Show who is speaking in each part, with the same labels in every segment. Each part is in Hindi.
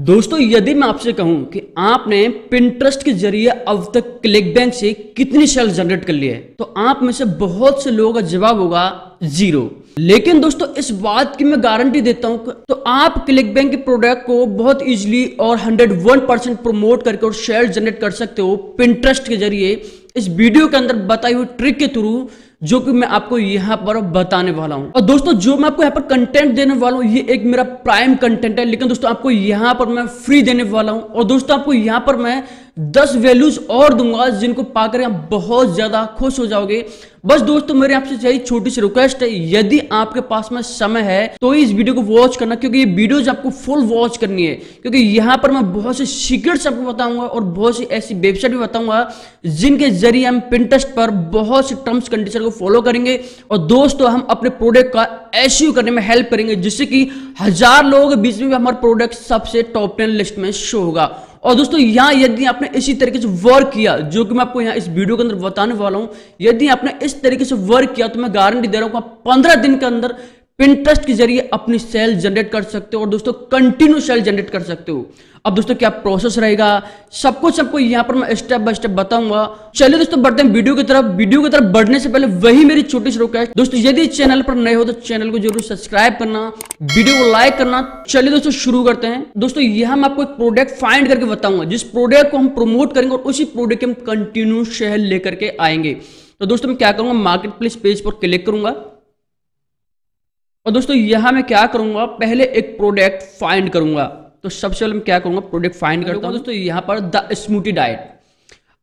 Speaker 1: दोस्तों यदि मैं आपसे कहूं कि आपने पिंट्रस्ट के जरिए अब तक क्लिक बैंक से कितनी सेल जनरेट कर लिए तो आप में से बहुत से लोगों का जवाब होगा जीरो लेकिन दोस्तों इस बात की मैं गारंटी देता हूं तो आप क्लिक बैंक के प्रोडक्ट को बहुत इजीली और 101 परसेंट प्रोमोट करके और शेयर जनरेट कर सकते हो पिंट्रस्ट के जरिए इस वीडियो के अंदर बताई हुई ट्रिक के थ्रू जो कि मैं आपको यहाँ पर बताने वाला हूँ और दोस्तों जो मैं आपको यहाँ पर कंटेंट देने वाला हूँ ये एक मेरा प्राइम कंटेंट है लेकिन दोस्तों आपको यहाँ पर मैं फ्री देने वाला हूँ और दोस्तों आपको यहाँ पर मैं दस वैल्यूज और दूंगा जिनको पाकर आप बहुत ज़्यादा खुश हो जाओगे बस दोस्तों मेरे आपसे यही छोटी सी रिक्वेस्ट है यदि आपके पास में समय है तो इस वीडियो को वॉच करना क्योंकि ये वीडियोज आपको फुल वॉच करनी है क्योंकि यहां पर मैं बहुत से सीक्रेट्स आपको बताऊंगा और बहुत सी ऐसी वेबसाइट भी बताऊंगा जिनके जरिए हम पिंटस्ट पर बहुत से टर्म्स कंडीशन को फॉलो करेंगे और दोस्तों हम अपने प्रोडक्ट का एस्यू करने में हेल्प करेंगे जिससे कि हजार लोगों के बीच में हमारा प्रोडक्ट सबसे टॉप टेन लिस्ट में शो होगा और दोस्तों यहाँ यदि आपने इसी तरीके से वर्क किया जो कि मैं आपको यहाँ इस वीडियो के अंदर बताने वाला हूँ यदि आपने इस तरीके से वर्क किया तो मैं गारंटी दे रहा हूँ पंद्रह दिन के अंदर पिंट्रस्ट के जरिए अपनी सेल जनरेट कर सकते हो और दोस्तों कंटिन्यू सेल जनरेट कर सकते हो अब दोस्तों क्या प्रोसेस रहेगा सब कुछ सबको यहां पर मैं स्टेप बाय स्टेप बताऊंगा चलिए दोस्तों बढ़ते हैं वीडियो की तरफ वीडियो की तरफ बढ़ने से पहले वही मेरी छोटी सी रिक्वेस्ट दोस्तों यदि चैनल पर नए हो तो चैनल को जरूर सब्सक्राइब करना वीडियो को लाइक करना चलिए दोस्तों शुरू करते हैं दोस्तों यह मैं आपको एक प्रोडक्ट फाइंड करके बताऊंगा जिस प्रोडक्ट को हम प्रोमोट करेंगे और उसी प्रोडक्ट के हम कंटिन्यू शेयर लेकर के आएंगे तो दोस्तों मैं क्या करूंगा मार्केट प्लेस पेज पर क्लिक करूंगा और दोस्तों यहां मैं क्या करूंगा पहले एक प्रोडक्ट फाइंड करूंगा तो सबसे पहले मैं क्या करूंगा प्रोडक्ट फाइंड करता हूं दोस्तों यहां पर द स्मूटी डाइट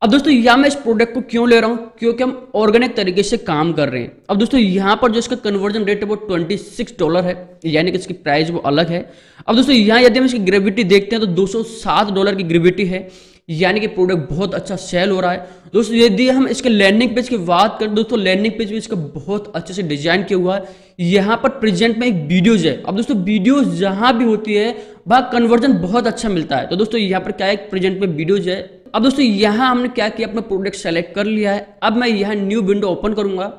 Speaker 1: अब दोस्तों यहां मैं इस प्रोडक्ट को क्यों ले रहा हूं क्योंकि हम ऑर्गेनिक तरीके से काम कर रहे हैं अब दोस्तों यहां पर जो इसका कन्वर्जन रेट है वो सिक्स डॉलर है यानी कि इसकी प्राइस वो अलग है अब दोस्तों यहां यदि हम इसकी ग्रेविटी देखते हैं तो सात डॉलर की ग्रेविटी है यानी कि प्रोडक्ट बहुत अच्छा सेल हो रहा है दोस्तों यदि हम इसके लैंडिंग पेज की बात करें दोस्तों लैंडिंग पेज भी इसका बहुत अच्छे से डिजाइन किया हुआ है यहाँ पर प्रेजेंट में एक वीडियोज है अब दोस्तों वीडियोज जहां भी होती है वहां कन्वर्जन बहुत अच्छा मिलता है तो दोस्तों यहाँ पर क्या है प्रेजेंट में वीडियोज है अब दोस्तों यहाँ हमने क्या किया अपना प्रोडक्ट सेलेक्ट कर लिया है अब मैं यहाँ न्यू विंडो ओपन करूंगा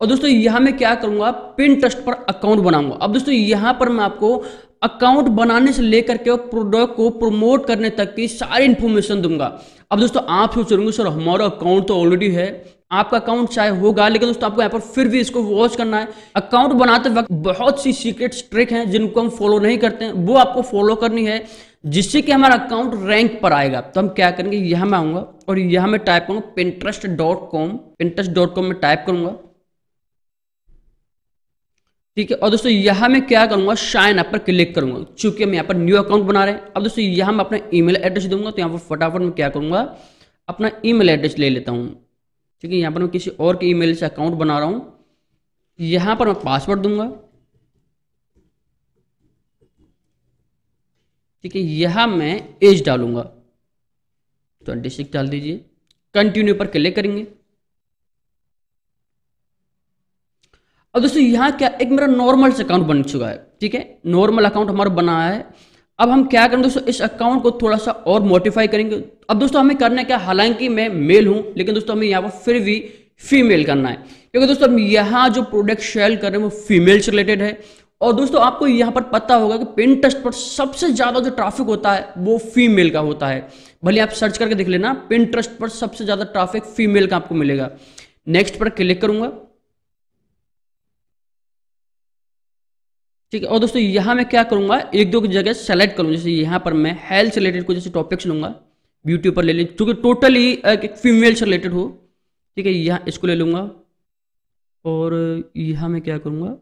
Speaker 1: और दोस्तों यहाँ मैं क्या करूंगा पिन ट्रस्ट पर अकाउंट बनाऊंगा अब दोस्तों यहाँ पर मैं आपको अकाउंट बनाने से लेकर के प्रोडक्ट को प्रमोट करने तक की सारी इन्फॉर्मेशन दूंगा अब दोस्तों आप सोच रहे सर हमारा अकाउंट तो ऑलरेडी है आपका अकाउंट चाहे होगा लेकिन दोस्तों आपको यहाँ पर फिर भी इसको वॉच करना है अकाउंट बनाते वक्त बहुत सी सीक्रेट ट्रिक हैं जिनको हम फॉलो नहीं करते हैं वो आपको फॉलो करनी है जिससे कि हमारा अकाउंट रैंक पर आएगा तो हम क्या करेंगे यहाँ मैं आऊँगा और यहाँ मैं टाइप करूँगा Pinterest dot com Pinterest dot com में टाइप करूँगा ठीक है और दोस्तों यहां मैं क्या करूंगा शाइन अप पर क्लिक करूंगा चूंकि हम यहाँ पर न्यू अकाउंट बना रहे हैं अब दोस्तों यहां मैं अपना ईमेल एड्रेस दूंगा तो यहाँ पर फटाफट मैं क्या करूंगा अपना ईमेल एड्रेस ले लेता हूँ ठीक है यहाँ पर मैं किसी और के ईमेल से अकाउंट बना रहा हूँ यहां पर मैं पासवर्ड दूंगा ठीक है यहां मैं एज डालूंगा ट्वेंटी सिक्स डाल दीजिए कंटिन्यू पर क्लिक करेंगे अब दोस्तों यहाँ क्या एक मेरा नॉर्मल से अकाउंट बन चुका है ठीक है नॉर्मल अकाउंट हमारा बना है अब हम क्या करें दोस्तों इस अकाउंट को थोड़ा सा और मोडिफाई करेंगे अब दोस्तों हमें करना क्या हालांकि मैं मेल हूं लेकिन दोस्तों हमें यहाँ पर फिर भी फीमेल करना है क्योंकि दोस्तों हम यहाँ जो प्रोडक्ट सेल कर रहे हैं वो फीमेल से रिलेटेड है और दोस्तों आपको यहाँ पर पता होगा कि पिंटस्ट पर सबसे ज़्यादा जो ट्रैफिक होता है वो फीमेल का होता है भले आप सर्च करके देख लेना ट्रस्ट पर सबसे ज़्यादा ट्रैफिक फीमेल का आपको मिलेगा नेक्स्ट पर क्लिक करूंगा ठीक है और दोस्तों यहाँ मैं क्या करूँगा एक दो की जगह सेलेक्ट करूँ जैसे यहाँ पर मैं हेल्थ से रिलेटेड कुछ जैसे टॉपिक्स लूँगा ब्यूटी पर ले लें चूँकि टोटली एक फीमेल से रिलेटेड हो ठीक है यहाँ इसको ले लूँगा और यहाँ मैं क्या करूँगा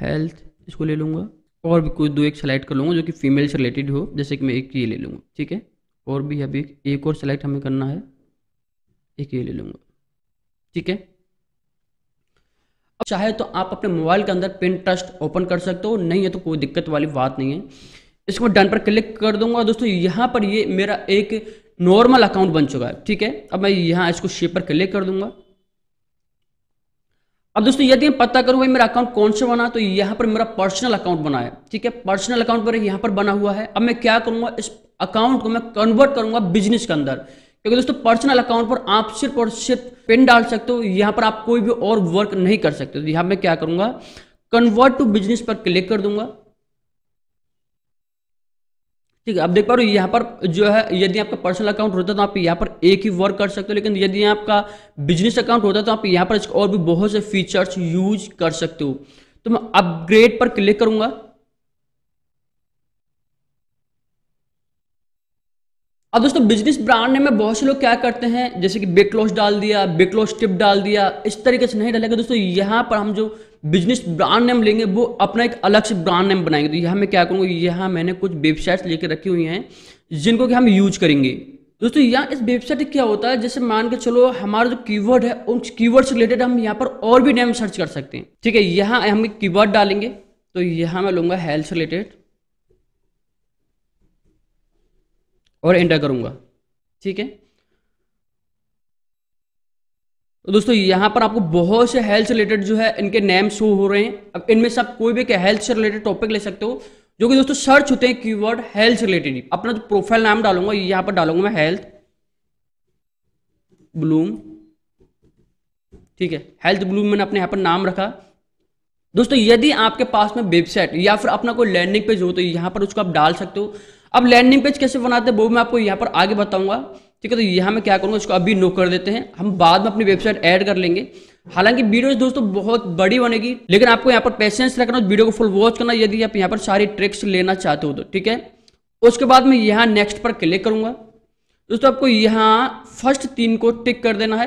Speaker 1: हेल्थ इसको ले लूँगा और भी कुछ दो एक सेलेक्ट कर लूँगा जो कि फीमेल से रिलेटेड हो जैसे कि मैं एक ये ले लूँगा ठीक है और भी अभी एक और सेलेक्ट हमें करना है एक ये ले लूँगा ठीक है चाहे तो आप अपने मोबाइल के अंदर पिन ट्रस्ट ओपन कर सकते हो नहीं है तो कोई दिक्कत वाली बात नहीं है इसको डन पर क्लिक कर दूंगा दोस्तों यहाँ पर ये मेरा एक नॉर्मल अकाउंट बन चुका है ठीक है अब मैं यहाँ इसको शेप पर क्लिक कर दूंगा अब दोस्तों यदि मैं पता करूँ भाई मेरा अकाउंट कौन सा बना तो यहाँ पर मेरा पर्सनल अकाउंट बना है ठीक है पर्सनल अकाउंट पर यहाँ पर बना हुआ है अब मैं क्या करूंगा इस अकाउंट को मैं कन्वर्ट करूंगा बिजनेस के अंदर क्योंकि दोस्तों पर्सनल अकाउंट पर आप सिर्फ और सिर्फ पिन डाल सकते हो यहां पर आप कोई भी और वर्क नहीं कर सकते तो यहां मैं क्या करूंगा कन्वर्ट टू बिजनेस पर क्लिक कर दूंगा ठीक है आप देख पा रहे हो यहां पर जो है यदि आपका पर्सनल अकाउंट होता तो आप यहां पर एक ही वर्क कर सकते हो लेकिन यदि आपका बिजनेस अकाउंट होता तो आप यहां पर और भी बहुत से फीचर्स यूज कर सकते हो तो मैं अपग्रेड पर क्लिक करूंगा अब दोस्तों बिजनेस ब्रांड में बहुत से लोग क्या करते हैं जैसे कि बेकलॉस डाल दिया बेकलॉस टिप डाल दिया इस तरीके से नहीं डालेगा दोस्तों यहाँ पर हम जो बिजनेस ब्रांड नेम लेंगे वो अपना एक अलग से ब्रांड नेम बनाएंगे तो यहाँ मैं क्या करूँगा यहाँ मैंने कुछ वेबसाइट्स लेके रखी हुई हैं जिनको कि हम यूज करेंगे दोस्तों यहाँ इस वेबसाइट क्या होता है जैसे मान के चलो हमारा जो कीवर्ड है उन कीवर्ड से रिलेटेड हम यहाँ पर और भी नेम सर्च कर सकते हैं ठीक है यहाँ हम एक कीवर्ड डालेंगे तो यहाँ मैं लूँगा हेल्थ रिलेटेड और एंटर करूंगा ठीक है तो दोस्तों यहां पर आपको बहुत से हेल्थ रिलेटेड जो है इनके नेम शो हो रहे हैं अब इनमें से आप कोई भी हेल्थ से रिलेटेड टॉपिक ले सकते हो जो कि दोस्तों सर्च होते हैं कीवर्ड हेल्थ रिलेटेड अपना जो प्रोफाइल नाम डालूंगा यहां पर डालूंगा मैं हेल्थ ब्लूम ठीक है हेल्थ ब्लूम मैंने अपने यहां पर नाम रखा दोस्तों यदि आपके पास में वेबसाइट या फिर अपना कोई लैंडिंग पेज हो तो यहां पर उसको आप डाल सकते हो अब लैंडिंग पेज कैसे बनाते हैं वो मैं आपको यहाँ पर आगे बताऊंगा ठीक है तो यहाँ मैं क्या करूँगा इसको अभी नो कर देते हैं हम बाद में अपनी वेबसाइट ऐड कर लेंगे हालांकि वीडियोज दोस्तों बहुत बड़ी बनेगी लेकिन आपको यहाँ पर पेशेंस रखना वीडियो को फुल वॉच करना यदि आप यहाँ पर सारी ट्रिक्स लेना चाहते हो तो ठीक है उसके बाद मैं यहाँ नेक्स्ट पर क्लिक करूंगा दोस्तों आपको यहाँ फर्स्ट तीन को टिक कर देना है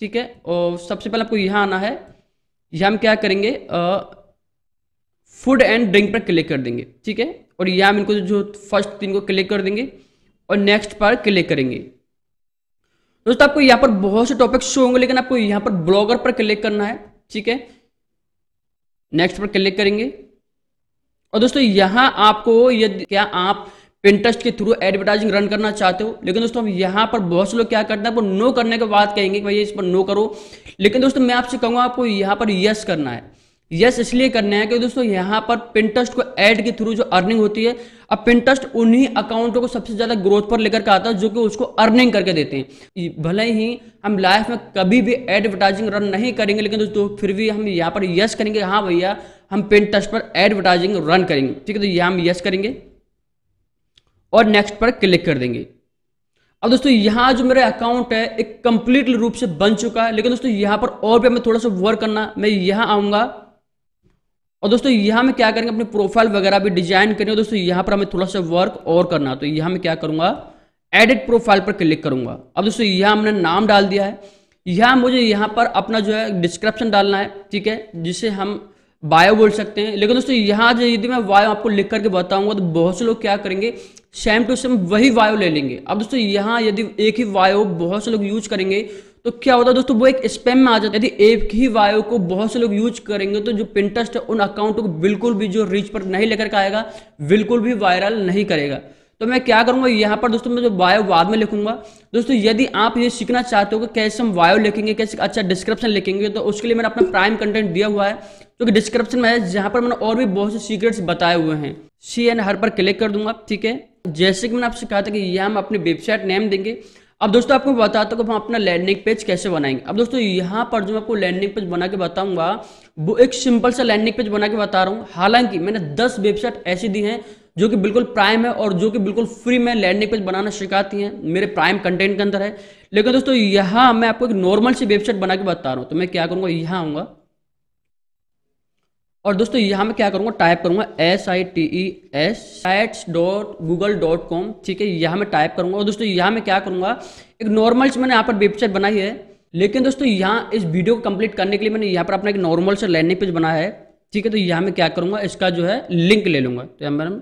Speaker 1: ठीक है और सबसे पहले आपको यहाँ आना है यहाँ हम क्या करेंगे आ, फूड एंड ड्रिंक पर क्लिक कर देंगे ठीक है और यहाँ इनको जो फर्स्ट तीन को क्लिक कर देंगे और नेक्स्ट पर क्लिक करेंगे दोस्तों आपको यहाँ पर बहुत से टॉपिक शो होंगे लेकिन आपको यहाँ पर ब्लॉगर पर क्लिक करना है ठीक है नेक्स्ट पर क्लिक करेंगे और दोस्तों यहाँ आपको यदि क्या आप पिंटरेस्ट के थ्रू एडवर्टाइजिंग रन करना चाहते हो लेकिन दोस्तों यहाँ पर बहुत से लोग क्या करते हैं आपको नो करने के बाद कहेंगे कि भाई इस पर नो करो लेकिन दोस्तों मैं आपसे कहूँगा आपको यहाँ पर यस करना है यस इसलिए करने हैं कि दोस्तों यहां पर पिंटस्ट को ऐड के थ्रू जो अर्निंग होती है अब पिंटस्ट उन्हीं अकाउंटों को सबसे ज़्यादा ग्रोथ पर लेकर के आता है जो कि उसको अर्निंग करके देते हैं भले ही हम लाइफ में कभी भी एडवर्टाइजिंग रन नहीं करेंगे लेकिन दोस्तों फिर भी हम यहाँ पर यस करेंगे हाँ भैया हम पिंटस्ट पर एडवर्टाइजिंग रन करेंगे ठीक है तो यहाँ हम यस करेंगे और नेक्स्ट पर क्लिक कर देंगे अब दोस्तों यहाँ जो मेरा अकाउंट है एक कंप्लीट रूप से बन चुका है लेकिन दोस्तों यहाँ पर और भी हमें थोड़ा सा वर्क करना मैं यहाँ आऊंगा और दोस्तों यहाँ में क्या करेंगे अपने प्रोफाइल वगैरह भी डिजाइन करेंगे दोस्तों यहाँ पर हमें थोड़ा सा वर्क और करना तो यहाँ में क्या करूँगा एडिट प्रोफाइल पर क्लिक करूंगा अब दोस्तों यहाँ हमने नाम डाल दिया है यहाँ मुझे यहाँ पर अपना जो है डिस्क्रिप्शन डालना है ठीक है जिसे हम बायो बोल सकते हैं लेकिन दोस्तों यहाँ जो यदि मैं वायो आपको लिख करके बताऊंगा तो बहुत से लोग क्या करेंगे सेम टू सेम वही वायो ले लेंगे अब दोस्तों यहाँ यदि एक ही वायो बहुत से लोग यूज करेंगे तो क्या होता है दोस्तों वो एक स्पैम में आ जाता है यदि एक ही वायो को बहुत से लोग यूज करेंगे तो जो पिंटस्ट है उन अकाउंट को बिल्कुल भी जो रीच पर नहीं लेकर के आएगा बिल्कुल भी वायरल नहीं करेगा तो मैं क्या करूंगा यहाँ पर दोस्तों मैं जो वायो बाद में लिखूंगा दोस्तों यदि आप ये सीखना चाहते हो कि कैसे हम वायो लिखेंगे कैसे अच्छा डिस्क्रिप्शन लिखेंगे तो उसके लिए मैंने अपना प्राइम कंटेंट दिया हुआ है जो कि डिस्क्रिप्शन में है जहाँ पर मैंने और भी बहुत से सीक्रेट्स बताए हुए हैं सी एन हर पर क्लिक कर दूंगा ठीक है जैसे कि मैंने आपसे कहा था कि यह हम अपनी वेबसाइट नेम देंगे अब दोस्तों आपको बताता हूँ हम अपना लैंडिंग पेज कैसे बनाएंगे अब दोस्तों यहाँ पर जो मैं आपको लैंडिंग पेज बना के बताऊंगा वो एक सिंपल सा लैंडिंग पेज बना के बता रहा हूँ हालांकि मैंने 10 वेबसाइट ऐसी दी हैं जो कि बिल्कुल प्राइम है और जो कि बिल्कुल फ्री में लैंडिंग पेज बनाना सिखाती हैं मेरे प्राइम कंटेंट के अंदर है लेकिन दोस्तों यहाँ मैं आपको एक नॉर्मल सी वेबसाइट बना के बता रहा हूँ तो मैं क्या करूँगा यहाँ आऊँगा और दोस्तों यहाँ मैं क्या करूँगा टाइप करूँगा S I T E S sites dot Google dot com ठीक है यहाँ मैं टाइप करूँगा और दोस्तों यहाँ मैं क्या करूँगा एक नॉर्मल से मैंने यहाँ पर वेबसाइट बनाई है लेकिन दोस्तों यहाँ इस वीडियो को कंप्लीट करने के लिए मैंने यहाँ पर अपना एक नॉर्मल से लैंडिंग पेज बनाया है ठीक है तो यहाँ मैं क्या करूँगा इसका जो है लिंक ले लूँगा तो यहाँ मैडम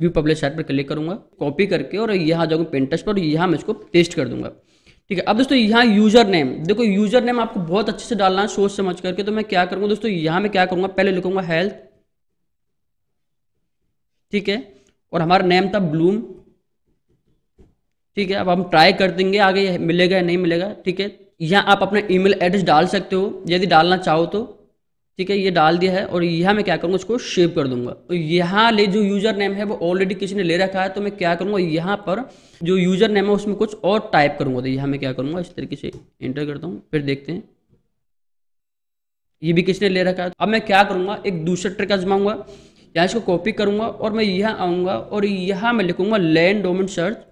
Speaker 1: व्यू पब्लिश साइट पर क्लिक करूँगा कॉपी करके और यहाँ जाऊँगा पेंटेस्ट पर और यहाँ मैं इसको टेस्ट कर दूँगा ठीक है अब दोस्तों यहाँ यूजर नेम देखो यूजर नेम आपको बहुत अच्छे से डालना है सोच समझ करके तो मैं क्या करूँगा दोस्तों यहां मैं क्या करूंगा पहले लिखूंगा हेल्थ ठीक है और हमारा नेम था ब्लूम ठीक है अब हम ट्राई कर देंगे आगे मिलेगा या नहीं मिलेगा ठीक है यहाँ आप अपना ईमेल एड्रेस डाल सकते हो यदि डालना चाहो तो ठीक है ये डाल दिया है और यहाँ मैं क्या करूँगा इसको शेव कर दूंगा तो यहाँ ले जो यूज़र नेम है वो ऑलरेडी किसी ने ले रखा है तो मैं क्या करूँगा यहाँ पर जो यूज़र नेम है उसमें कुछ और टाइप करूँगा तो यहाँ मैं क्या करूँगा इस तरीके से एंटर करता हूँ फिर देखते हैं ये भी किसी ने ले रखा है अब मैं क्या करूँगा एक दूसरा ट्रिक आजमाऊंगा यहाँ इसको कॉपी करूंगा और मैं यहाँ आऊँगा और यहाँ मैं लिखूंगा लैंड डोमेन सर्च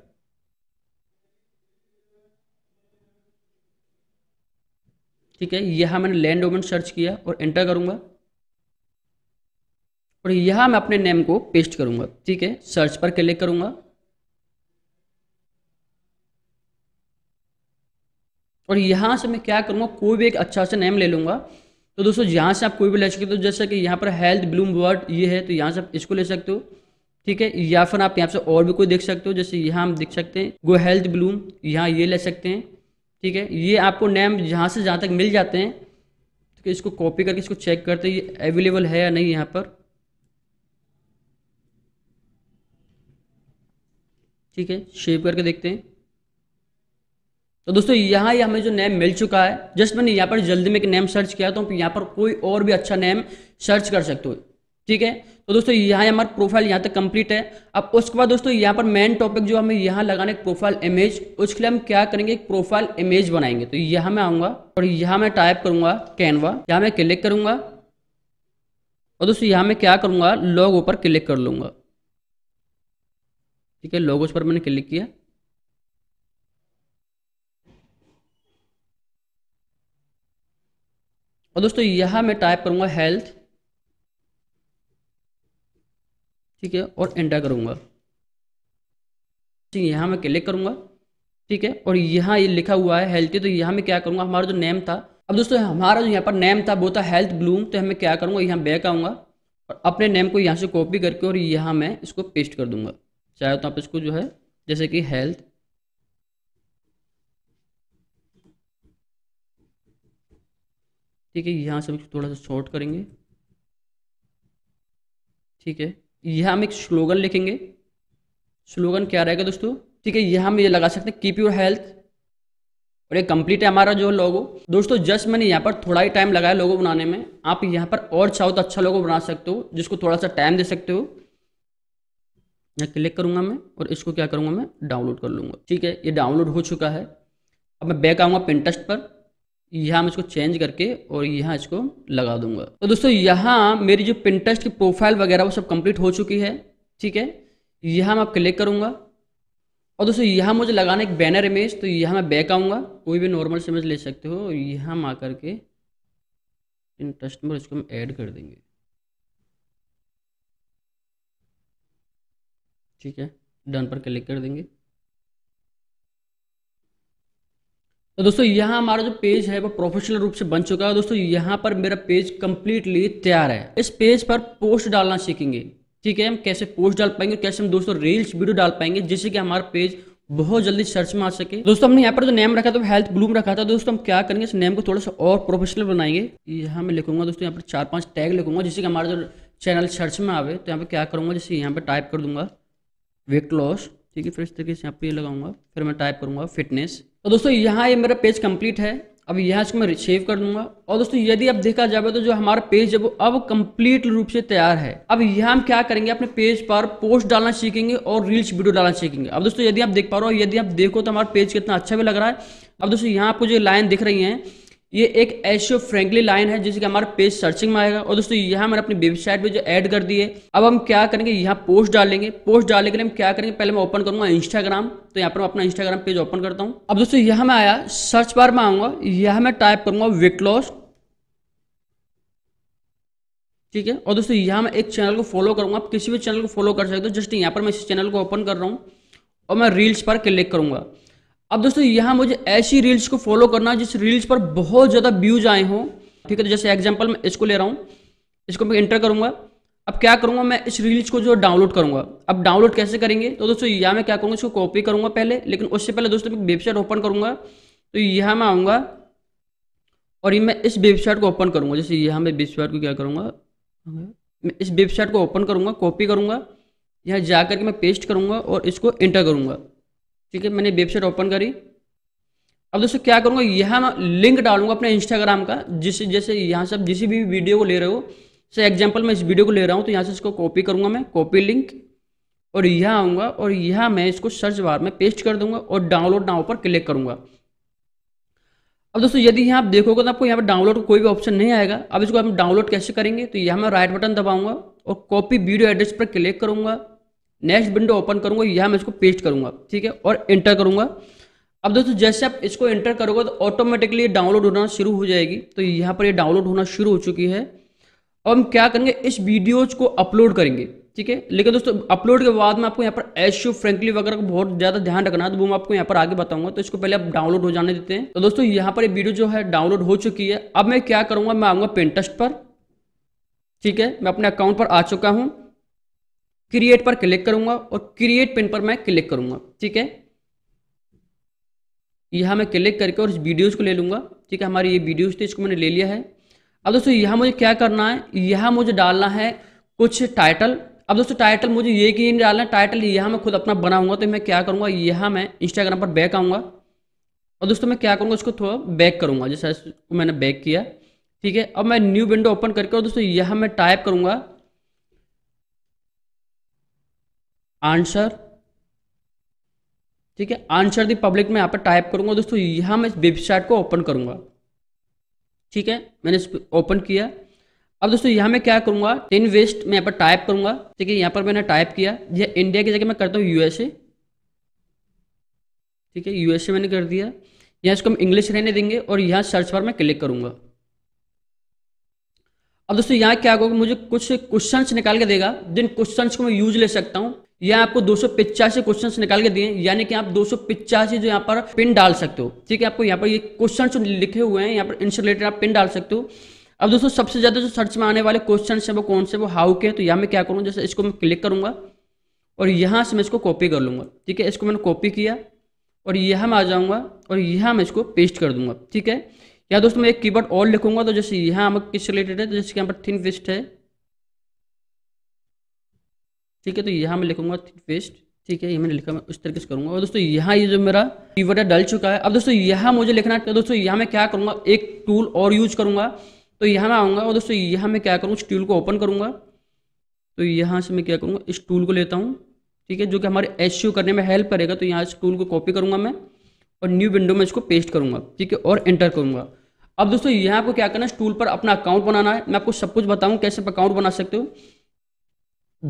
Speaker 1: ठीक है यहाँ मैंने लैंड डोमेन सर्च किया और एंटर करूँगा और यहाँ मैं अपने नेम को पेस्ट करूँगा ठीक है सर्च पर क्लिक करूँगा और यहाँ से मैं क्या करूँगा कोई भी एक अच्छा सा नेम ले लूँगा तो दोस्तों यहाँ से आप कोई भी ले सकते हो तो जैसे कि यहाँ पर हेल्थ ब्लूम वर्ड ये है तो यहाँ से आप इसको ले सकते हो ठीक है या फिर आप यहाँ से और भी कोई देख सकते हो जैसे यहाँ हम देख सकते हैं गो हेल्थ ब्लूम यहाँ ये ले सकते हैं ठीक है ये आपको नेम जहाँ से जहाँ तक मिल जाते हैं ठीक है इसको कॉपी करके इसको चेक करते हैं ये अवेलेबल है या नहीं यहाँ पर ठीक है शेव करके देखते हैं तो दोस्तों यहाँ ये यह हमें जो नेम मिल चुका है जस्ट मैंने यहाँ पर जल्दी में एक नेम सर्च किया तो यहाँ पर कोई और भी अच्छा नेम सर्च कर सकते हो ठीक है तो दोस्तों यहाँ हमारा प्रोफाइल यहाँ तक कंप्लीट है अब उसके बाद दोस्तों यहाँ पर मेन टॉपिक जो हमें यहाँ लगाने प्रोफाइल इमेज उसके लिए हम क्या करेंगे एक प्रोफाइल इमेज बनाएंगे तो यहाँ मैं आऊंगा और यहाँ मैं टाइप करूंगा कैनवा यहाँ मैं क्लिक करूंगा और दोस्तों यहाँ मैं क्या करूंगा लोगो पर क्लिक कर लूंगा ठीक है उस पर मैंने क्लिक किया और दोस्तों यहाँ मैं टाइप करूंगा हेल्थ ठीक है और एंटर करूंगा ठीक है यहाँ मैं क्लिक करूंगा ठीक है और यहाँ ये लिखा हुआ है हेल्थी तो यहाँ मैं क्या करूंगा हमारा जो नेम था अब दोस्तों हमारा जो यहाँ पर नेम था वो था हेल्थ ब्लूम तो मैं क्या करूँगा यहाँ बैक आऊँगा और अपने नेम को यहाँ से कॉपी करके और यहाँ मैं इसको पेस्ट कर दूंगा चाहे तो आप इसको जो है जैसे कि हेल्थ ठीक है यहाँ से थोड़ा सा शॉर्ट करेंगे ठीक है यह हम एक स्लोगन लिखेंगे स्लोगन क्या रहेगा दोस्तों ठीक है यह हम ये लगा सकते हैं कीप योर हेल्थ और ये कंप्लीट है हमारा जो लोगो दोस्तों जस्ट मैंने यहाँ पर थोड़ा ही टाइम लगाया लोगो बनाने में आप यहाँ पर और चाहो तो अच्छा लोगो बना सकते हो जिसको थोड़ा सा टाइम दे सकते हो यहाँ क्लिक करूंगा मैं और इसको क्या करूंगा मैं डाउनलोड कर लूंगा ठीक है ये डाउनलोड हो चुका है अब मैं बैक आऊंगा पिंटस्ट पर यहाँ मैं इसको चेंज करके और यहाँ इसको लगा दूंगा तो दोस्तों यहाँ मेरी जो पिंटेस्ट की प्रोफाइल वगैरह वो सब कंप्लीट हो चुकी है ठीक है यहाँ मैं क्लिक करूँगा और दोस्तों यहाँ मुझे लगाना एक बैनर इमेज तो यहाँ मैं बैक आऊँगा कोई भी नॉर्मल से इमेज ले सकते हो यहाँ हम आकर के इन इसको हम ऐड कर देंगे ठीक है डन पर क्लिक कर देंगे तो दोस्तों यहाँ हमारा जो पेज है वो प्रोफेशनल रूप से बन चुका है दोस्तों यहाँ पर मेरा पेज कम्प्लीटली तैयार है इस पेज पर पोस्ट डालना सीखेंगे ठीक है हम कैसे पोस्ट डाल पाएंगे कैसे हम दोस्तों रील्स वीडियो डाल पाएंगे जिससे कि हमारा पेज बहुत जल्दी सर्च में आ सके दोस्तों हमने यहाँ पर जो नेम रखा था हेल्थ ब्लूम रखा था दोस्तों हम क्या करेंगे इस नेम को थोड़ा सा और प्रोफेशनल बनाएंगे यहाँ मैं लिखूंगा दोस्तों यहाँ पर चार पांच टैग लिखूंगा जिससे कि हमारा जो चैनल सर्च में आवे तो यहाँ पर क्या करूँगा जैसे यहाँ पर टाइप कर दूंगा वेट लॉस ठीक है फिर इस तरीके से यहाँ पे लगाऊंगा फिर मैं टाइप करूंगा फिटनेस और दोस्तों यहाँ ये मेरा पेज कंप्लीट है अब यहाँ इसको मैं सेव कर दूंगा और दोस्तों यदि आप देखा जाए तो जो हमारा पेज है वो अब कंप्लीट रूप से तैयार है अब यहाँ हम क्या करेंगे अपने पेज पर पोस्ट डालना सीखेंगे और रील्स वीडियो डालना सीखेंगे अब दोस्तों यदि आप देख पा रहे हो यदि आप देखो तो हमारा पेज कितना अच्छा भी लग रहा है अब दोस्तों यहाँ आपको जो लाइन दिख रही है ये एक एशियो फ्रेंकली लाइन है जिसके हमारे पेज सर्चिंग में आएगा और दोस्तों यहाँ मैंने अपनी वेबसाइट पे जो ऐड कर दी है अब हम क्या करेंगे यहाँ पोस्ट डालेंगे पोस्ट डालने के लिए हम क्या करेंगे पहले मैं ओपन करूंगा इंस्टाग्राम तो यहाँ पर मैं अपना इंस्टाग्राम पेज ओपन करता हूँ अब दोस्तों यहाँ मैं आया सर्च बार में आऊंगा यह मैं टाइप करूंगा वेट लॉस ठीक है और दोस्तों यहाँ मैं एक चैनल को फॉलो करूंगा आप किसी भी चैनल को फॉलो कर सकते हो जस्ट यहाँ पर मैं इस चैनल को ओपन कर रहा हूँ और मैं रील्स पर क्लिक करूंगा अब दोस्तों यहाँ मुझे ऐसी रील्स को फॉलो करना जिस रील्स पर बहुत ज़्यादा व्यूज आए हों ठीक है तो जैसे एग्जाम्पल मैं इसको ले रहा हूँ इसको मैं इंटर करूँगा अब क्या करूँगा मैं इस रील्स को जो डाउनलोड करूँगा अब डाउनलोड कैसे करेंगे तो दोस्तों यहाँ मैं क्या करूँगा इसको कॉपी करूँगा पहले लेकिन उससे पहले दोस्तों मैं वेबसाइट ओपन करूँगा तो यहाँ मैं आऊँगा और ये मैं इस वेबसाइट को ओपन करूँगा जैसे यहाँ मैं वेबसाइट को क्या करूँगा मैं इस वेबसाइट को ओपन करूँगा कॉपी करूँगा यहाँ जा करके मैं पेस्ट करूँगा और इसको इंटर करूँगा ठीक है मैंने वेबसाइट ओपन करी अब दोस्तों क्या करूंगा यहाँ मैं लिंक डालूंगा अपने इंस्टाग्राम का जिस जैसे यहाँ से आप जिस भी वीडियो को ले रहे हो से एग्जाम्पल मैं इस वीडियो को ले रहा हूँ तो यहाँ से इसको कॉपी करूंगा मैं कॉपी लिंक और यहाँ आऊंगा और यहाँ मैं इसको सर्च बार में पेस्ट कर दूंगा और डाउनलोड नाउ पर क्लिक करूंगा अब दोस्तों यदि यहाँ आप देखोगे तो आपको यहाँ पर डाउनलोड का कोई भी ऑप्शन नहीं आएगा अब इसको हम डाउनलोड कैसे करेंगे तो यहाँ मैं राइट बटन दबाऊंगा और कॉपी वीडियो एड्रेस पर क्लिक करूंगा नेक्स्ट विंडो ओपन करूंगा यहाँ मैं इसको पेस्ट करूंगा ठीक है और एंटर करूंगा अब दोस्तों जैसे आप इसको एंटर करोगे तो ऑटोमेटिकली डाउनलोड होना शुरू हो जाएगी तो यहाँ पर ये डाउनलोड होना शुरू हो चुकी है अब हम क्या करेंगे इस वीडियोज को अपलोड करेंगे ठीक है लेकिन दोस्तों अपलोड के बाद में आपको यहाँ पर एश्यू फ्रेंकली वगैरह का बहुत ज़्यादा ध्यान रखना है तो वो मैं आपको यहाँ पर आगे बताऊंगा तो इसको पहले आप डाउनलोड हो जाने देते हैं तो दोस्तों यहाँ पर ये वीडियो जो है डाउनलोड हो चुकी है अब मैं क्या करूँगा मैं आऊंगा पेंटेस्ट पर ठीक है मैं अपने अकाउंट पर आ चुका हूँ क्रिएट पर क्लिक करूंगा और क्रिएट पिन पर मैं क्लिक करूंगा ठीक है यहां मैं क्लिक करके और इस वीडियोज़ को ले लूंगा ठीक है हमारी ये वीडियोज़ थी इसको मैंने ले लिया है अब दोस्तों यहां मुझे क्या करना है यहां मुझे डालना है कुछ टाइटल अब दोस्तों टाइटल मुझे ये कि नहीं डालना है टाइटल यहां मैं खुद अपना बनाऊंगा तो मैं क्या करूंगा यहां मैं इंस्टाग्राम पर बैक आऊंगा और दोस्तों मैं क्या करूंगा इसको थोड़ा बैक करूंगा जैसे मैंने बैक किया ठीक है अब मैं न्यू विंडो ओपन करके और दोस्तों यहाँ मैं टाइप करूंगा आंसर ठीक है आंसर दी पब्लिक में यहाँ पर टाइप करूंगा दोस्तों यहाँ मैं वेबसाइट को ओपन करूंगा ठीक है मैंने ओपन किया अब दोस्तों यहाँ मैं क्या करूंगा टेन वेस्ट मैं यहाँ पर टाइप करूंगा ठीक है यहाँ पर मैंने टाइप किया यह इंडिया की जगह मैं करता हूँ यूएसए ठीक है यूएसए मैंने कर दिया यहाँ इसको हम इंग्लिश रहने देंगे और यहाँ सर्च पर मैं क्लिक करूंगा अब दोस्तों यहाँ क्या होगा मुझे कुछ क्वेश्चंस निकाल के देगा जिन क्वेश्चंस को मैं यूज ले सकता हूँ यह आपको दो सौ पिचासी क्वेश्चन निकाल के दिए यानी कि आप दो सौ पिचासी जो यहाँ पर पिन डाल सकते हो ठीक है आपको यहाँ पर ये क्वेश्चन जो लिखे हुए हैं यहाँ पर इनसे रिलेटेड आप पिन डाल सकते हो अब दोस्तों सबसे ज्यादा जो सर्च में आने वाले क्वेश्चन है वो कौन से वो हाउ के तो यहाँ मैं क्या करूँगा जैसे इसको मैं क्लिक करूंगा और यहाँ से मैं इसको कॉपी कर लूंगा ठीक है इसको मैंने कॉपी किया और यहाँ मैं आ जाऊँगा और यहाँ मैं इसको पेस्ट कर दूंगा ठीक है या दोस्तों मैं एक कीबोर्ड और लिखूंगा तो जैसे यहाँ हम किस रिलेटेड है तो जैसे यहाँ पर थिन विस्ट है ठीक है तो यहाँ मैं लिखूंगा थिक पेस्ट ठीक है ये मैंने लिखा मैं उस तरीके से करूँगा और दोस्तों यहाँ ये जो मेरा कीवर्ड है डल चुका है अब दोस्तों यहाँ मुझे लिखना है तो दोस्तों यहाँ मैं क्या करूंगा एक टूल और यूज करूंगा तो यहाँ मैं आऊंगा और दोस्तों यहाँ मैं क्या करूँगा इस टूल को ओपन करूंगा तो यहाँ से मैं क्या करूँगा इस टूल को लेता हूँ ठीक है जो कि हमारे एस करने में हेल्प करेगा तो यहाँ इस टूल को कॉपी करूंगा मैं और न्यू विंडो में इसको पेस्ट करूंगा ठीक है और एंटर करूंगा अब दोस्तों यहाँ आपको क्या करना है टूल पर अपना अकाउंट बनाना है मैं आपको सब कुछ बताऊँ कैसे अकाउंट बना सकते हो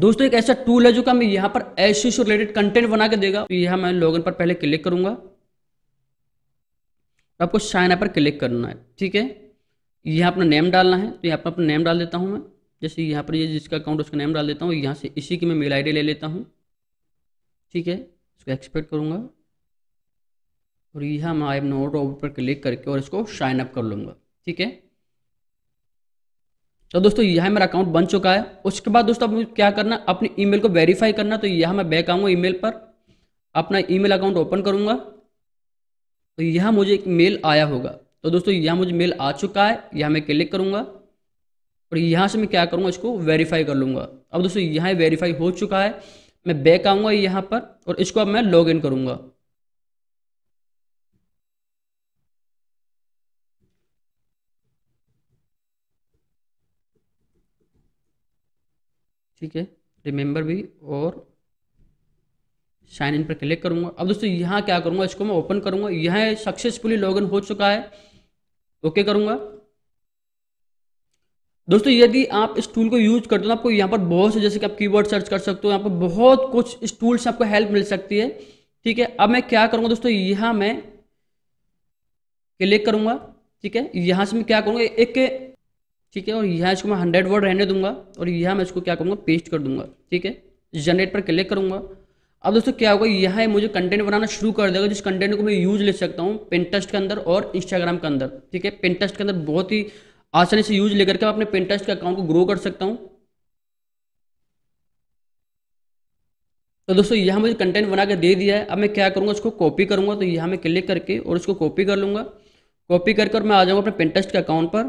Speaker 1: दोस्तों एक ऐसा टूल है जो कि यहाँ पर एस से रिलेटेड कंटेंट बना के देगा तो यहाँ मैं लॉगिन पर पहले क्लिक करूँगा आपको साइन अप पर क्लिक करना है ठीक है यहाँ अपना नेम डालना है तो यहाँ पर अपना नेम डाल देता हूँ मैं जैसे यहाँ पर ये जिसका अकाउंट उसका नेम डाल देता हूँ यहाँ से इसी की मैं मेल आई ले लेता हूँ ठीक है इसको एक्सपेक्ट करूँगा और यहाँ मैं आई एम नोट पर क्लिक करके और इसको शाइन अप कर लूँगा ठीक है तो दोस्तों यहाँ मेरा अकाउंट बन चुका है उसके बाद दोस्तों अब क्या करना अपने ईमेल को वेरीफाई करना तो यहाँ मैं बैक आऊँगा ईमेल पर अपना ईमेल अकाउंट ओपन करूँगा तो यहाँ मुझे एक मेल आया होगा तो दोस्तों यहाँ मुझे मेल आ चुका है यह मैं क्लिक करूँगा और यहाँ से मैं क्या करूँगा इसको वेरीफाई कर लूँगा अब दोस्तों यहाँ वेरीफाई हो चुका है मैं बैक आऊँगा यहाँ पर और इसको अब मैं लॉग इन करूँगा ठीक है रिमेंबर भी और साइन इन पर क्लिक करूंगा अब दोस्तों यहाँ क्या करूंगा इसको मैं ओपन करूंगा यह सक्सेसफुली लॉग इन हो चुका है ओके करूंगा दोस्तों यदि आप इस टूल को यूज करते हो तो आपको यहाँ पर बहुत से जैसे कि आप कीवर्ड सर्च कर सकते हो यहाँ पर बहुत कुछ इस टूल से आपको हेल्प मिल सकती है ठीक है अब मैं क्या करूंगा दोस्तों यहाँ मैं क्लिक करूंगा ठीक है यहाँ से मैं क्या करूंगा एक ठीक है और यहाँ इसको मैं हंड्रेड वर्ड रहने दूंगा और यह मैं इसको क्या करूँगा पेस्ट कर दूंगा ठीक है जनरेट पर क्लिक करूंगा अब दोस्तों क्या होगा यहाँ मुझे कंटेंट बनाना शुरू कर देगा जिस कंटेंट को मैं यूज ले सकता हूँ पेंटस्ट के अंदर और इंस्टाग्राम के अंदर ठीक है पेंटस्ट के अंदर बहुत ही आसानी से यूज लेकर के मैं अपने पेंटस्ट के अकाउंट को ग्रो कर सकता हूँ तो दोस्तों यहाँ मुझे कंटेंट बना के दे दिया है अब मैं क्या करूँगा उसको कॉपी करूंगा तो यहाँ मैं क्लिक करके और उसको कॉपी कर लूंगा कॉपी करके और मैं आ जाऊँगा अपने पेंटस्ट के अकाउंट पर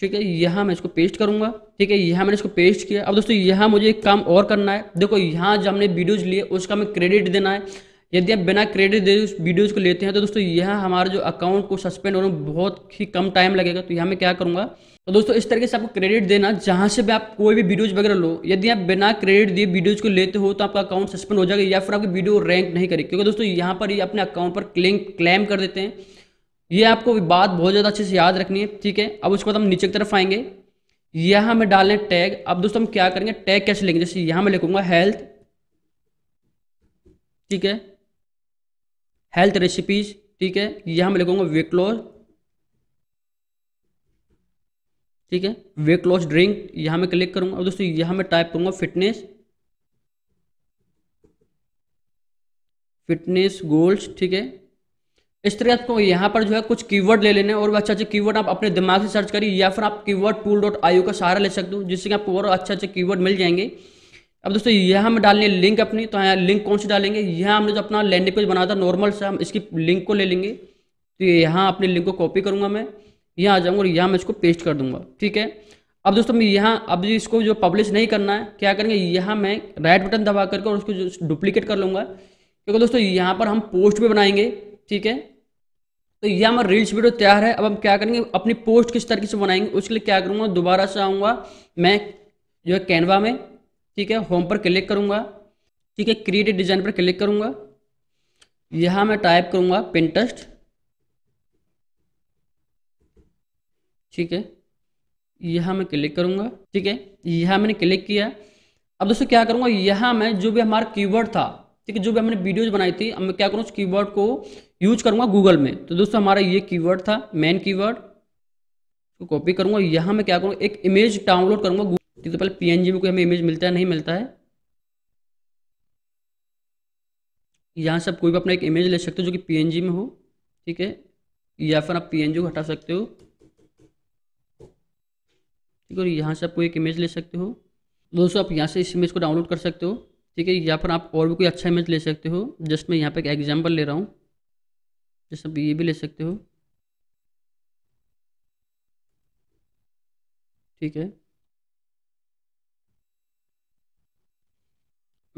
Speaker 1: ठीक है यहाँ मैं इसको पेस्ट करूंगा ठीक है यहाँ मैंने इसको पेस्ट किया अब दोस्तों यहाँ मुझे एक काम और करना है देखो यहाँ जो हमने वीडियोज लिए उसका हमें क्रेडिट देना है यदि आप बिना क्रेडिट दे उस वीडियोज़ को लेते हैं तो दोस्तों यहाँ हमारे जो अकाउंट को सस्पेंड होने में बहुत ही कम टाइम लगेगा तो यहाँ मैं क्या करूँगा तो दोस्तों इस तरीके से आपको क्रेडिट देना जहाँ से भी आप कोई भी वीडियोज़ वगैरह लो यदि आप बिना क्रेडिट दिए वीडियोज़ को लेते हो तो आपका अकाउंट सस्पेंड हो जाएगा या फिर आपकी वीडियो रैंक नहीं करेगी क्योंकि दोस्तों यहाँ पर ही अपने अकाउंट पर क्लेम क्लेम कर देते हैं ये आपको बात बहुत ज़्यादा अच्छे से याद रखनी है ठीक है अब उसके बाद हम नीचे की तरफ आएंगे यहाँ हमें डालने टैग अब दोस्तों हम क्या करेंगे टैग कैसे लेंगे जैसे यहाँ मैं लिखूंगा हेल्थ ठीक है हेल्थ रेसिपीज ठीक है यहाँ मैं लिखूंगा वेट लॉस ठीक है वेट लॉस ड्रिंक यहाँ मैं क्लिक करूंगा और दोस्तों यहाँ मैं टाइप करूंगा फिटनेस फिटनेस गोल्स ठीक है इस तरह आपको यहाँ पर जो है कुछ कीवर्ड ले लेने और वो अच्छे कीवर्ड आप अपने दिमाग से सर्च करिए या फिर आप कीवर्ड टूल डॉट आई का सहारा ले सकते हो जिससे कि आपको और अच्छे अच्छे कीवर्ड मिल जाएंगे अब दोस्तों यहाँ हम डालने लिंक अपनी तो यहाँ लिंक कौन सी डालेंगे यहाँ हमने जो अपना लैंडिंग पेज बनाया था नॉर्मल से हम इसकी लिंक को ले लेंगे तो यहाँ अपने लिंक को कॉपी करूँगा मैं यहाँ आ जाऊँगा और यहाँ मैं इसको पेस्ट कर दूँगा ठीक है अब दोस्तों मैं यहाँ अब इसको जो पब्लिश नहीं करना है क्या करेंगे यहाँ मैं राइट बटन दबा करके और उसको डुप्लीकेट कर लूँगा क्योंकि दोस्तों यहाँ पर हम पोस्ट भी बनाएंगे ठीक है तो ये हमारा रील्स वीडियो तैयार है अब हम क्या करेंगे अपनी पोस्ट किस तरीके से बनाएंगे उसके लिए क्या करूँगा दोबारा से आऊँगा मैं जो है कैनवा में ठीक है होम पर क्लिक करूँगा ठीक है क्रिएटिव डिज़ाइन पर क्लिक करूँगा यहाँ मैं टाइप करूँगा पिंटस्ट ठीक है यहाँ मैं क्लिक करूँगा ठीक है यहाँ मैंने क्लिक किया अब दोस्तों क्या करूँगा यहाँ मैं जो भी हमारा कीवर्ड था ठीक है जो भी हमने वीडियोज बनाई थी अब मैं क्या करूँ उस की को यूज करूंगा गूगल में तो दोस्तों हमारा ये कीवर्ड था मेन कीवर्ड तो कॉपी करूंगा यहाँ मैं क्या करूँ एक इमेज डाउनलोड करूँगा गूगल तो पहले पी में कोई हमें इमेज मिलता है नहीं मिलता है यहाँ से आप कोई भी अपना एक इमेज ले सकते हो जो कि पी में हो ठीक है या फिर आप पी को हटा सकते हो ठीक है और यहाँ से आप कोई एक इमेज ले सकते हो दोस्तों आप यहाँ से इस इमेज को डाउनलोड कर सकते हो ठीक है यहाँ पर आप और भी कोई अच्छा इमेज ले सकते हो जस्ट मैं यहाँ पर एक एग्जाम्पल ले रहा हूँ जैसे आप ये भी ले सकते हो ठीक है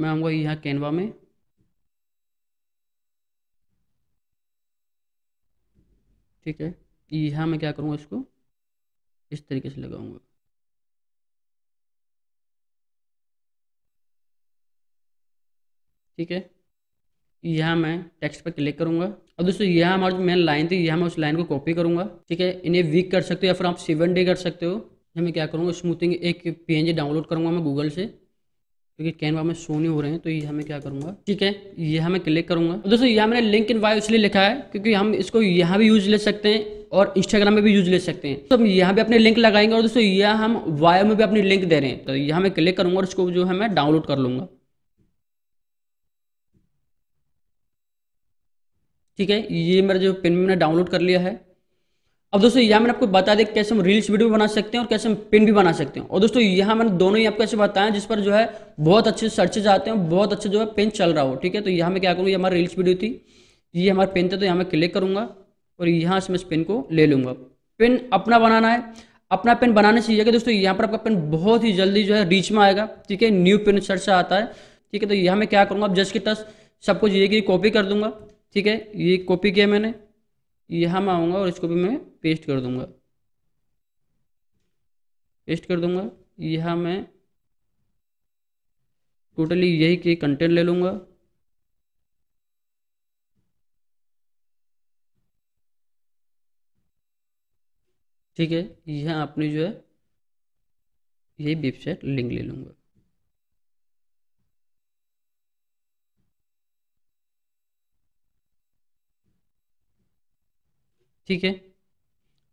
Speaker 1: मैं आऊँगा यहाँ कैनवा में ठीक है यहाँ मैं क्या करूँगा इसको इस तरीके से लगाऊंगा ठीक है यहाँ मैं टेक्स्ट पर क्लिक करूँगा और दोस्तों यह हमारी जो मेन लाइन थी यह मैं उस लाइन को कॉपी करूँगा ठीक है इन्हें वीक कर सकते हो या फिर आप सेवन डे कर सकते हो मैं क्या करूँगा स्मूथिंग एक पी डाउनलोड करूँगा मैं गूगल से क्योंकि तो कैनवा में शो नहीं हो रहे हैं तो ये हमें क्या करूँगा ठीक है ये हमें क्लिक करूँगा दोस्तों यहाँ मैंने लिंक इन वाई इसलिए लिखा है क्योंकि हम इसको यहाँ भी यूज ले सकते हैं और इंस्टाग्राम में भी यूज ले सकते हैं तो हम यहाँ भी अपने लिंक लगाएंगे और दोस्तों यह हम वायो में भी अपनी लिंक दे रहे हैं तो यहाँ मैं क्लिक करूँगा और इसको जो है मैं डाउनलोड कर लूँगा ठीक है ये मेरा जो पेन मैंने डाउनलोड कर लिया है अब दोस्तों यहाँ मैंने आपको बता दें कैसे हम रील्स वीडियो बना सकते हैं और कैसे हम पिन भी बना सकते हैं और दोस्तों यहाँ मैंने दोनों ही आपको ऐसे बताया जिस पर जो है बहुत अच्छे सर्चेज आते हैं बहुत अच्छे जो है पेन चल रहा हो ठीक है तो यहाँ मैं क्या करूँगा ये हमारी रील्स वीडियो थी ये हमारा पेन था तो यहाँ मैं क्लिक करूँगा और यहाँ से मैं इस पेन को ले लूँगा पेन अपना बनाना है अपना पेन बनाने से यह दोस्तों यहाँ पर आपका पेन बहुत ही जल्दी जो है रीच में आएगा ठीक है न्यू पिन सर्च आता है ठीक है तो यहाँ मैं क्या करूँगा अब जस्ट की टच सब कुछ ये कि कॉपी कर दूंगा ठीक है ये कॉपी किया मैंने यहाँ मैं आऊँगा और इसको भी मैं पेस्ट कर दूँगा पेस्ट कर दूँगा यहाँ मैं टोटली यही के कंटेंट ले लूँगा ठीक है यह आपने जो है यही वेबसाइट लिंक ले लूँगा ठीक है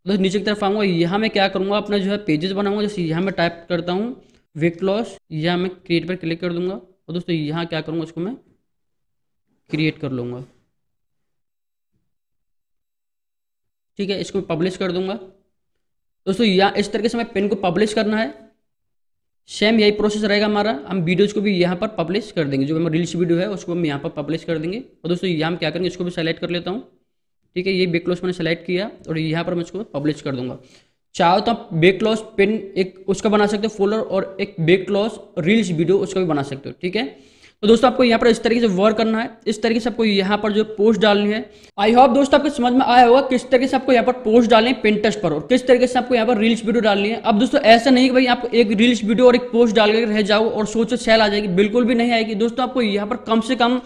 Speaker 1: तो नीचे की तरफ आऊँगा यहाँ मैं क्या करूँगा अपना जो है पेजेस बनाऊंगा जैसे यहाँ मैं टाइप करता हूँ वेट लॉस यहाँ मैं क्रिएट पर क्लिक कर दूंगा और दोस्तों यहाँ क्या करूँगा इसको मैं क्रिएट कर लूँगा ठीक है इसको पब्लिश कर दूंगा दोस्तों यहाँ इस तरीके से मैं पेन को पब्लिश करना है सेम यही प्रोसेस रहेगा हमारा हम वीडियोज़ को भी यहाँ पर पब्लिश कर देंगे जो हमारा रील्स वीडियो है उसको हम यहाँ पर पब्लिश कर देंगे और दोस्तों यहाँ हम क्या करेंगे इसको भी सेलेक्ट कर लेता हूँ ठीक है ये बेक क्लोज मैंने सेलेक्ट किया और यहाँ पर मैं इसको पब्लिश कर दूंगा चाहो तो आप बेक क्लोज पिन एक उसका बना सकते हो फोल्डर और एक बेक क्लोज रील्स वीडियो उसका भी बना सकते हो ठीक है तो दोस्तों आपको यहाँ पर इस तरीके से वर्क करना है इस तरीके से आपको यहाँ पर जो पोस्ट डालनी है आई होप दोस्तों आपको समझ में आया होगा किस तरीके से आपको यहाँ पर पोस्ट डालनी है पिंटेस्ट पर और किस तरीके से आपको यहाँ पर रील्स वीडियो डालनी है अब दोस्तों ऐसा नहीं कि भाई आपको एक रील्स वीडियो और एक पोस्ट डाल के रह जाओ और सोचो सेल आ जाएगी बिल्कुल भी नहीं आएगी दोस्तों आपको यहाँ पर कम से कम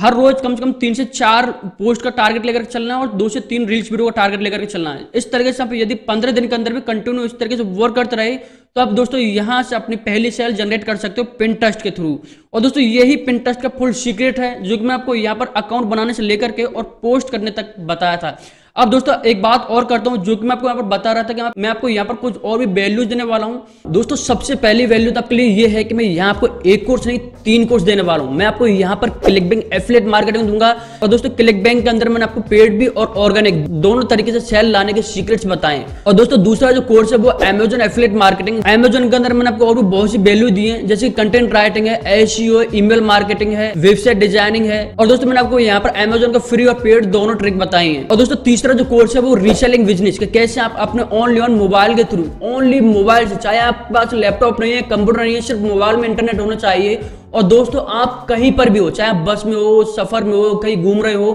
Speaker 1: हर रोज कम से कम तीन से चार पोस्ट का टारगेट लेकर चलना है और दो से तीन रील्स वीडियो का टारगेट लेकर के चलना है इस तरीके से आप यदि पंद्रह दिन के अंदर भी कंटिन्यू इस तरीके से वर्क करते रहे तो आप दोस्तों यहाँ से अपनी पहली सेल जनरेट कर सकते हो पिंटस्ट के थ्रू और दोस्तों यही पिंटस्ट का फुल सीक्रेट है जो कि मैं आपको यहाँ पर अकाउंट बनाने से लेकर के और पोस्ट करने तक बताया था अब दोस्तों एक बात और करता हूँ जो कि मैं आपको यहाँ पर बता रहा था कि मैं आपको यहाँ पर कुछ और भी वैल्यूज देने वाला हूँ दोस्तों सबसे पहली वैल्यू तो आपके लिए ये है कि मैं यहाँ आपको एक कोर्स नहीं तीन कोर्स देने वाला हूँ मैं आपको यहाँ पर क्लिक बैंक एफिलेट मार्केटिंग दूंगा और दोस्तों क्लिक बैंक के अंदर मैंने आपको पेड भी और ऑर्गेनिक दोनों तरीके से सेल लाने के सीक्रेट बताए और दोस्तों दूसरा जो कोर्स है वो एमेजन एफिलेट मार्केटिंग एमेजन के अंदर मैंने आपको और भी बहुत सी वैल्यू दी है जैसे कंटेंट राइटिंग है एसीओ ईमेल मार्केटिंग है वेबसाइट डिजाइनिंग है और दोस्तों मैंने आपको यहाँ पर एमेजोन का फ्री और पेड दोनों ट्रिक बताई है और दोस्तों तीसरा दूसरा जो कोर्स है वो रीसेलिंग बिजनेस के कैसे आप अपने ओनली ऑन मोबाइल के थ्रू ओनली मोबाइल से चाहे आपके पास लैपटॉप नहीं है कंप्यूटर नहीं है सिर्फ मोबाइल में इंटरनेट होना चाहिए और दोस्तों आप कहीं पर भी हो चाहे आप बस में हो सफर में हो कहीं घूम रहे हो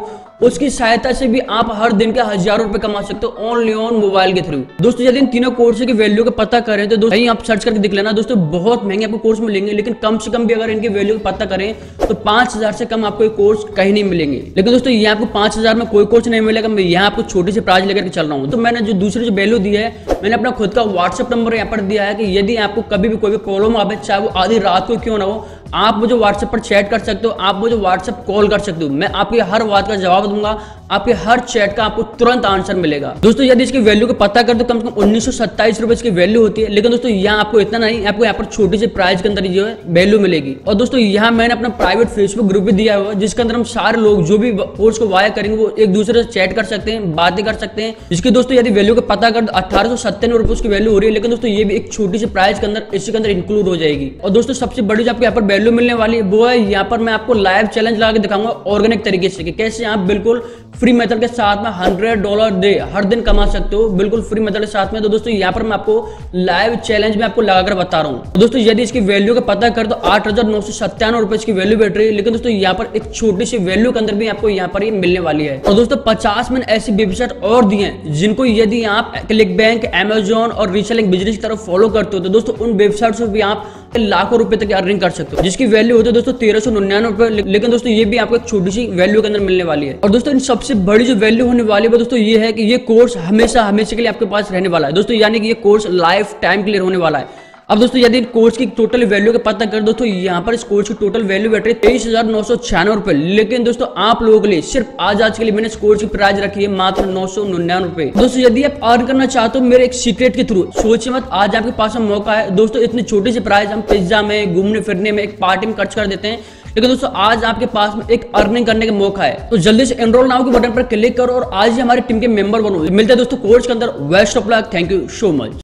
Speaker 1: उसकी सहायता से भी आप हर दिन के हजारों रुपए कमा सकते हो ऑनली ऑन मोबाइल के थ्रू दोस्तों यदि इन तीनों कोर्स की वैल्यू का पता करें तो दोस्तों आप सर्च करके दिख लेना दोस्तों बहुत महंगे आपको कोर्स मिलेंगे लेकिन कम से कम भी अगर इनकी वैल्यू का पता करें तो पांच हजार से कम आपको कोर्स कहीं नहीं मिलेंगे लेकिन दोस्तों ये आपको पांच हजार में कोई कोर्स नहीं मिलेगा मैं यहाँ आपको छोटी सी प्राइज लेकर चल रहा हूँ तो मैंने जो दूसरी जो वैल्यू दी है मैंने अपना खुद का व्हाट्सअप नंबर यहाँ पर दिया है कि यदि आपको कभी भी कोई भी प्रॉब्लम आए चाहे वो आधी रात को क्यों ना हो आप मुझे व्हाट्सएप पर चैट कर सकते हो आप मुझे व्हाट्सएप कॉल कर सकते हो मैं आपकी हर बात का जवाब दूंगा आपके हर चैट का आपको तुरंत आंसर मिलेगा दोस्तों यदि इसकी वैल्यू को पता कर दो कम से कम उन्नीस सौ इसकी वैल्यू होती है लेकिन दोस्तों यहाँ आपको इतना नहीं आपको यहाँ पर छोटी सी प्राइस के अंदर जो है वैल्यू मिलेगी और दोस्तों यहाँ मैंने अपना प्राइवेट फेसबुक ग्रुप भी दिया हुआ जिसके अंदर हम सारे लोग जो भी कोर्स को वाया करेंगे वो एक दूसरे से चैट कर सकते हैं बातें कर सकते हैं इसकी दोस्तों यदि वैल्यू को पता कर दो अठारह सौ रुपए वैल्यू हो रही है लेकिन दोस्तों ये भी एक छोटी सी प्राइस के अंदर इसके अंदर इंक्लूड हो जाएगी और दोस्तों सबसे बड़ी जो आपको यहाँ पर वैल्यू मिलने वाली है वो है यहाँ पर मैं आपको लाइव चैलेंज लगा के दिखाऊंगा ऑर्गेनिक तरीके से कैसे आप बिल्कुल फ्री मेथड के साथ में हंड्रेड डॉलर दे हर दिन कमा सकते हो बिल्कुल फ्री मेथड के साथ में तो दोस्तों यहाँ पर मैं आपको लाइव चैलेंज में आपको लगाकर बता रहा हूँ तो दोस्तों यदि इसकी वैल्यू का पता कर तो आठ हजार नौ सौ सत्तानवे रुपए इसकी वैल्यू बैठ रही है लेकिन दोस्तों यहाँ पर एक छोटी सी वैल्यू के अंदर भी आपको यहाँ पर मिलने वाली है और दोस्तों पचास मैंने ऐसी वेबसाइट और दी है जिनको यदि आप क्लिक बैंक एमेजोन और रीसेलिंग बिजनेस की तरफ फॉलो करते हो तो दोस्तों उन वेबसाइट से भी आप लाखों रुपए तक अर्निंग कर सकते हो जिसकी वैल्यू होती है दोस्तों तेरह सौ निन्यानवे लेकिन दोस्तों ये भी आपको एक छोटी सी वैल्यू के अंदर मिलने वाली है और दोस्तों सबसे बड़ी जो वैल्यू होने वाली है दोस्तों ये है कि ये कोर्स हमेशा हमेशा के लिए आपके पास रहने वाला है दोस्तों यानी कि ये कोर्स लाइफ टाइम के लिए होने वाला है अब दोस्तों यदि कोर्स की टोटल वैल्यू का पता कर दोस्तों यहाँ पर इस कोर्स की टोटल वैल्यू बैठ रही है तेईस हजार नौ सौ छियानवे रुपए लेकिन दोस्तों आप लोगों के लिए सिर्फ आज आज के लिए मैंने इस कोर्स की प्राइस रखी है मात्र नौ सौ निन्यानवे रुपए दोस्तों यदि आप अर्न करना चाहते हो मेरे एक सीक्रेट के थ्रू सोचे मत आज आपके पास में मौका है दोस्तों इतनी छोटी सी प्राइस हम पिज्जा में घूमने फिरने में एक पार्टी में खर्च कर देते हैं लेकिन दोस्तों आज आपके पास में एक अर्निंग करने का मौका है तो जल्दी से एनरोल नाउ के बटन पर क्लिक करो और आज ही हमारी टीम के मेंबर बनो मिलते हैं दोस्तों कोर्स के अंदर best of luck thank you so much